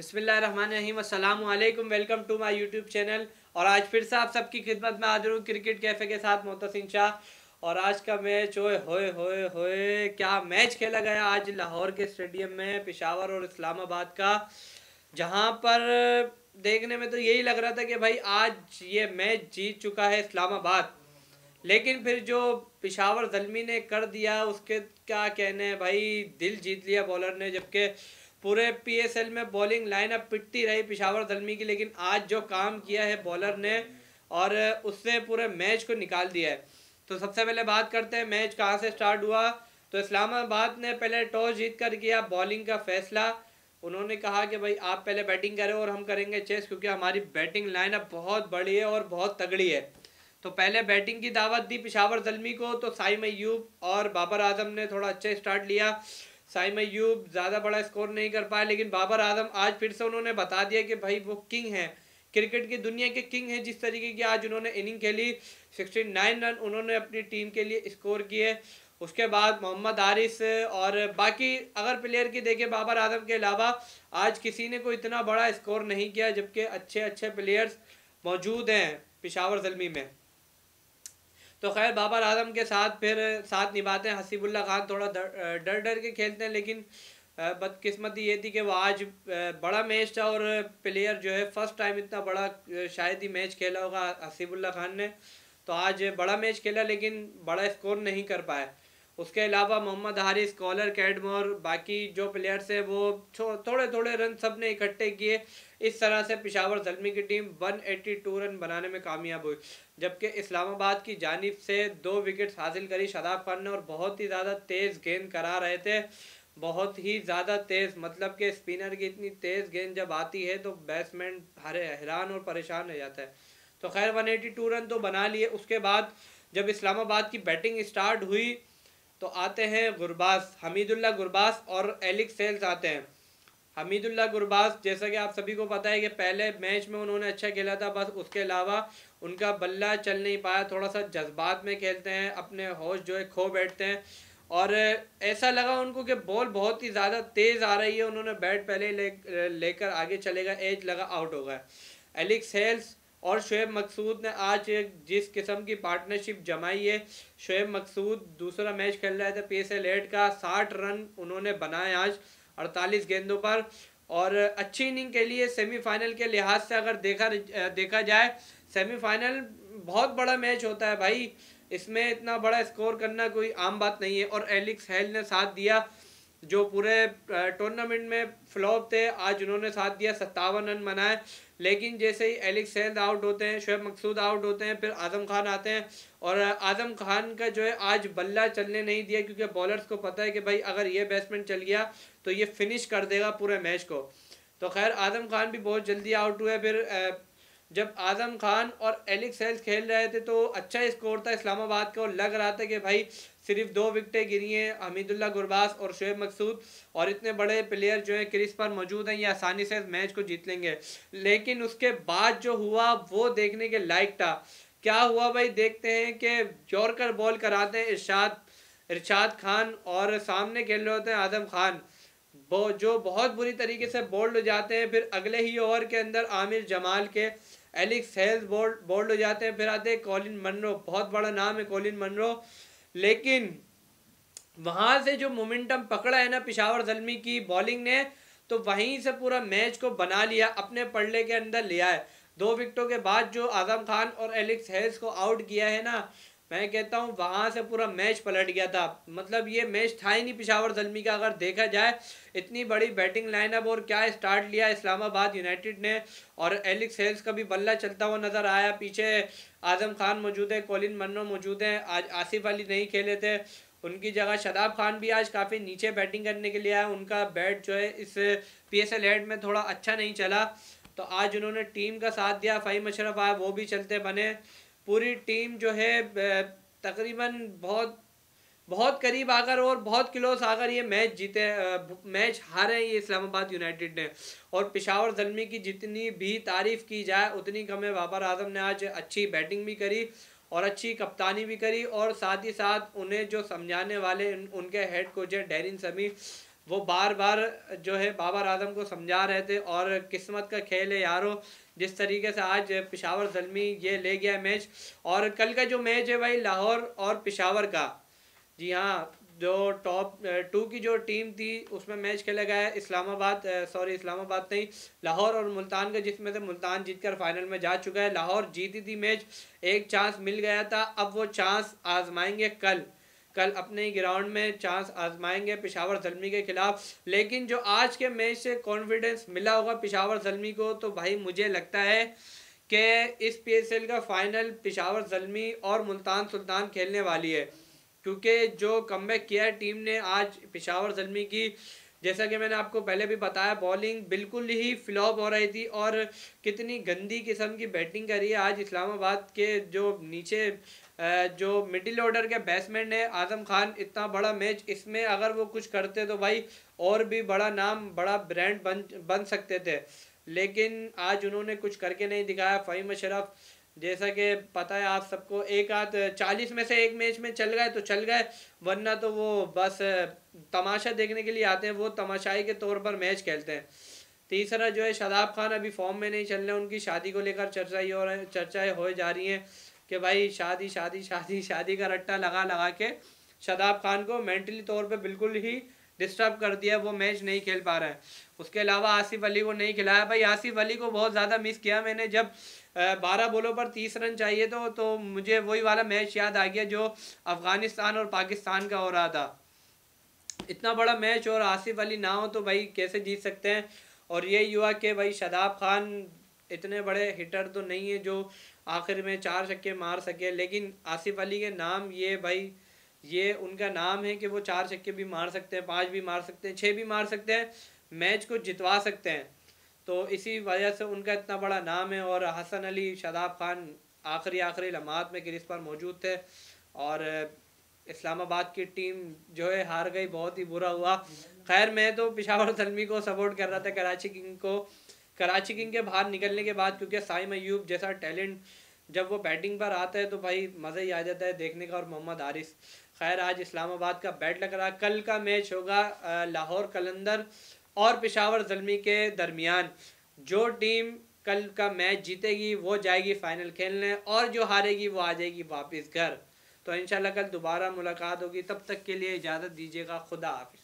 बिसमीम अल्लाम welcome to my YouTube channel और आज फिर से आप सबकी खिदमत में हाजिर हूँ क्रिकेट कैफ़े के साथ मोहतसिन शाह और आज का मैच ओए होए होए होए क्या मैच खेला गया आज लाहौर के स्टेडियम में पिशावर और इस्लामाबाद का जहाँ पर देखने में तो यही लग रहा था कि भाई आज ये मैच जीत चुका है इस्लामाबाद लेकिन फिर जो पिशावर जलमी ने कर दिया उसके क्या कहने भाई दिल जीत लिया बॉलर ने जबकि पूरे पीएसएल में बॉलिंग लाइनअप पिटती रही पिशावर दलमी की लेकिन आज जो काम किया है बॉलर ने और उससे पूरे मैच को निकाल दिया है तो सबसे पहले बात करते हैं मैच कहाँ से स्टार्ट हुआ तो इस्लामाबाद ने पहले टॉस जीत कर किया बॉलिंग का फैसला उन्होंने कहा कि भाई आप पहले बैटिंग करें और हम करेंगे चेस क्योंकि हमारी बैटिंग लाइनअप बहुत बड़ी है और बहुत तगड़ी है तो पहले बैटिंग की दावत दी पिशावर जलमी को तो साई मयूब और बाबर आजम ने थोड़ा अच्छा स्टार्ट लिया साई मयूब ज़्यादा बड़ा स्कोर नहीं कर पाए लेकिन बाबर आजम आज फिर से उन्होंने बता दिया कि भाई वो किंग हैं क्रिकेट की दुनिया के किंग हैं जिस तरीके की आज उन्होंने इनिंग खेली सिक्सटी नाइन रन उन्होंने अपनी टीम के लिए स्कोर किए उसके बाद मोहम्मद आरिस और बाकी अगर प्लेयर की देखें बाबर आजम के अलावा आज किसी ने कोई इतना बड़ा स्कोर नहीं किया जबकि अच्छे अच्छे प्लेयर्स मौजूद हैं पिशावर जलमी में तो खैर बाबर आजम के साथ फिर साथ निभाते हैं हसीबुल्ला खान थोड़ा डर डर के खेलते हैं लेकिन बदकिस्मती ये थी कि वो आज बड़ा मैच था और प्लेयर जो है फर्स्ट टाइम इतना बड़ा शायद ही मैच खेला होगा हसीबुल्ला खान ने तो आज बड़ा मैच खेला लेकिन बड़ा स्कोर नहीं कर पाया उसके अलावा मोहम्मद हारिस कॉलर कैडमोर बाकी जो प्लेयर्स हैं वो थोड़े थोड़े रन सब ने इकट्ठे किए इस तरह से पिशावर जलमी की टीम 182 रन बनाने में कामयाब हुई जबकि इस्लामाबाद की जानब से दो विकेट्स हासिल करी शादाब खान ने और बहुत ही ज़्यादा तेज़ गेंद करा रहे थे बहुत ही ज़्यादा तेज़ मतलब कि स्पिनर की इतनी तेज़ गेंद जब आती है तो बैट्समैन हरे हैरान और परेशान रह जाता है तो खैर 182 रन तो बना लिए उसके बाद जब इस्लामाबाद की बैटिंग स्टार्ट हुई तो आते हैं गुरबास हमीदुल्ला गुरबास और एलिक सेल्स आते हैं हमीदुल्ला गुरबास जैसा कि आप सभी को पता है कि पहले मैच में उन्होंने अच्छा खेला था बस उसके अलावा उनका बल्ला चल नहीं पाया थोड़ा सा जज्बात में खेलते हैं अपने होश जो है खो बैठते हैं और ऐसा लगा उनको कि बॉल बहुत ही ज़्यादा तेज़ आ रही है उन्होंने बैट पहले ले लेकर आगे चलेगा एज लगा आउट हो गया एलिक्स हेल्स और शुएब मकसूद ने आज एक जिस किस्म की पार्टनरशिप जमाई है शुएब मकसूद दूसरा मैच खेल रहे थे पी एस एल एड का साठ रन उन्होंने बनाए आज अड़तालीस गेंदों पर और अच्छी इनिंग के लिए सेमीफाइनल के लिहाज से अगर देखा देखा जाए सेमीफाइनल बहुत बड़ा मैच होता है भाई इसमें इतना बड़ा स्कोर करना कोई आम बात नहीं है और एलिक्स हेल ने साथ दिया जो पूरे टूर्नामेंट में फ्लॉप थे आज उन्होंने साथ दिया सत्तावन रन बनाए लेकिन जैसे ही एलिक्स सैद आउट होते हैं शुएब मकसूद आउट होते हैं फिर आज़म खान आते हैं और आज़म खान का जो है आज बल्ला चलने नहीं दिया क्योंकि बॉलर्स को पता है कि भाई अगर ये बैट्समैन चल गया तो ये फिनिश कर देगा पूरे मैच को तो खैर आज़म खान भी बहुत जल्दी आउट हुए फिर जब आज़म खान और एलिक्स हेल्स खेल रहे थे तो अच्छा स्कोर था इस्लामाबाद का और लग रहा था कि भाई सिर्फ दो विकटें गिरी हैं हमीदुल्ला गुरबास और शुएब मकसूद और इतने बड़े प्लेयर जो है क्रिस पर मौजूद हैं ये आसानी से मैच को जीत लेंगे लेकिन उसके बाद जो हुआ वो देखने के लायक था क्या हुआ भाई देखते हैं कि कर बॉल कराते हैं इर्शाद इर्शाद खान और सामने खेल रहे होते हैं आज़म खान जो बहुत बुरी तरीके से बोल्ड हो जाते हैं फिर अगले ही ओवर के अंदर आमिर जमाल के एलिक्स हेल्स बोल्ड बोल्ड हो जाते हैं फिर आते हैं कॉलिन मनरो बहुत बड़ा नाम है कॉलिन मनरो लेकिन वहाँ से जो मोमेंटम पकड़ा है ना पिशावर जलमी की बॉलिंग ने तो वहीं से पूरा मैच को बना लिया अपने पल्ले के अंदर लिया है दो विकटों के बाद जो आजम खान और एलिक्स हेल्स को आउट किया है ना मैं कहता हूँ वहाँ से पूरा मैच पलट गया था मतलब ये मैच था ही नहीं पिशावर जलमी का अगर देखा जाए इतनी बड़ी बैटिंग लाइनअप और क्या स्टार्ट लिया इस्लामाबाद यूनाइटेड ने और एलिक सेल्स का भी बल्ला चलता हुआ नज़र आया पीछे आजम खान मौजूद है कोलिन मन्नो मौजूद हैं आज आसिफ अली नहीं खेले थे उनकी जगह शदाब खान भी आज काफ़ी नीचे बैटिंग करने के लिए आया उनका बैट जो है इस पी एस हेड में थोड़ा अच्छा नहीं चला तो आज उन्होंने टीम का साथ दिया फ़ही मशरफ आए वो भी चलते बने पूरी टीम जो है तकरीबन बहुत बहुत करीब आकर और बहुत क्लोज आकर ये मैच जीते मैच हारे ये इस्लामाबाद यूनाइटेड ने और पिशावर जलमी की जितनी भी तारीफ की जाए उतनी कम है बाबर आजम ने आज अच्छी बैटिंग भी करी और अच्छी कप्तानी भी करी और साथ ही साथ उन्हें जो समझाने वाले उनके हेड कोच हैं डेरिन समी वो बार बार जो है बाबर आजम को समझा रहे थे और किस्मत का खेल है यारो जिस तरीके से आज पिशावर जलमी ये ले गया मैच और कल का जो मैच है भाई लाहौर और पिशावर का जी हाँ जो टॉप टू की जो टीम थी उसमें मैच खेला गया है इस्लामाबाद सॉरी इस्लामाबाद नहीं लाहौर और मुल्तान का जिसमें से मुल्तान जीतकर फाइनल में जा चुका है लाहौर जीती थी मैच एक चांस मिल गया था अब वो चांस आजमाएंगे कल कल अपने ग्राउंड में चांस आजमाएंगे पिशावर जलमी के खिलाफ लेकिन जो आज के मैच से कॉन्फिडेंस मिला होगा पिशावर जलमी को तो भाई मुझे लगता है कि इस पी का फाइनल पिशावर जलमी और मुल्तान सुल्तान खेलने वाली है क्योंकि जो कम किया है टीम ने आज पिशावर जलमी की जैसा कि मैंने आपको पहले भी बताया बॉलिंग बिल्कुल ही फ्लॉप हो रही थी और कितनी गंदी किस्म की बैटिंग करी है आज इस्लामाबाद के जो नीचे जो मिडिल ऑर्डर के बैट्समैन है आजम खान इतना बड़ा मैच इसमें अगर वो कुछ करते तो भाई और भी बड़ा नाम बड़ा ब्रांड बन बन सकते थे लेकिन आज उन्होंने कुछ करके नहीं दिखाया फ़हीम अशरफ जैसा कि पता है आप सबको एक आध चालीस में से एक मैच में चल गए तो चल गए वरना तो वो बस तमाशा देखने के लिए आते हैं वो तमाशाई के तौर पर मैच खेलते हैं तीसरा जो है शादाब खान अभी फॉर्म में नहीं चल रहे उनकी शादी को लेकर चर्चा ही हो रहे चर्चाएँ हो जा रही हैं कि भाई शादी शादी शादी शादी का रट्टा लगा लगा के शादाब खान को मेंटली तौर पर बिल्कुल ही डिस्टर्ब कर दिया वो मैच नहीं खेल पा रहा है उसके अलावा आसिफ अली को नहीं खिलाया भाई आसिफ अली को बहुत ज़्यादा मिस किया मैंने जब बारह बोलों पर तीस रन चाहिए तो तो मुझे वही वाला मैच याद आ गया जो अफ़गानिस्तान और पाकिस्तान का हो रहा था इतना बड़ा मैच और आसिफ अली ना हो तो भाई कैसे जीत सकते हैं और ये युवा के भाई शदाब खान इतने बड़े हिटर तो नहीं है जो आखिर में चार छक्के मार सके लेकिन आसिफ अली के नाम ये भाई ये उनका नाम है कि वो चार छक्के भी मार सकते हैं पाँच भी मार सकते हैं छः भी मार सकते हैं मैच को जितवा सकते हैं तो इसी वजह से उनका इतना बड़ा नाम है और हसन अली शादाब खान आखिरी आखिरी लम्हात में क्रिस पर मौजूद थे और इस्लामाबाद की टीम जो है हार गई बहुत ही बुरा हुआ खैर मैं तो पिशावर सलमी को सपोर्ट कर रहा था कराची किंग को कराची किंग के बाहर निकलने के बाद क्योंकि साई मयूब जैसा टैलेंट जब वो बैटिंग पर आता है तो भाई मज़ा ही आ जाता है देखने का और मोहम्मद आरिस खैर आज इस्लामाबाद का बैट लग रहा कल का मैच होगा लाहौर कलंदर और पिशावर जलमी के दरमियान जो टीम कल का मैच जीतेगी वो जाएगी फ़ाइनल खेलने और जो हारेगी वो आ जाएगी वापस घर तो इन कल दोबारा मुलाकात होगी तब तक के लिए इजाज़त दीजिएगा खुदा हाफि